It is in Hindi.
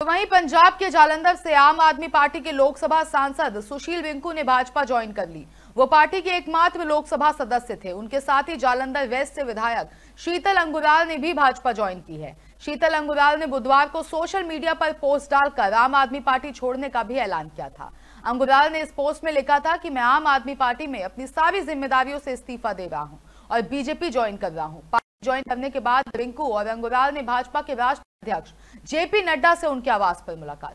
तो वहीं पंजाब के जालंधर से आम आदमी पार्टी के लोकसभा सांसद सुशील विंकू ने भाजपा ज्वाइन कर ली वो पार्टी के एकमात्र लोकसभा सदस्य थे उनके साथ ही जालंधर वेस्ट से विधायक शीतल अंगुराल ने भी भाजपा ज्वाइन की है शीतल अंगुराल ने बुधवार को सोशल मीडिया पर पोस्ट डालकर आम आदमी पार्टी छोड़ने का भी ऐलान किया था अंगुराल ने इस पोस्ट में लिखा था कि मैं आम आदमी पार्टी में अपनी सारी जिम्मेदारियों से इस्तीफा दे रहा हूँ और बीजेपी ज्वाइन कर रहा हूँ ज्वाइन करने के बाद रिंकू और अंगुराल ने भाजपा के राष्ट्रीय अध्यक्ष जेपी नड्डा से उनके आवास पर मुलाकात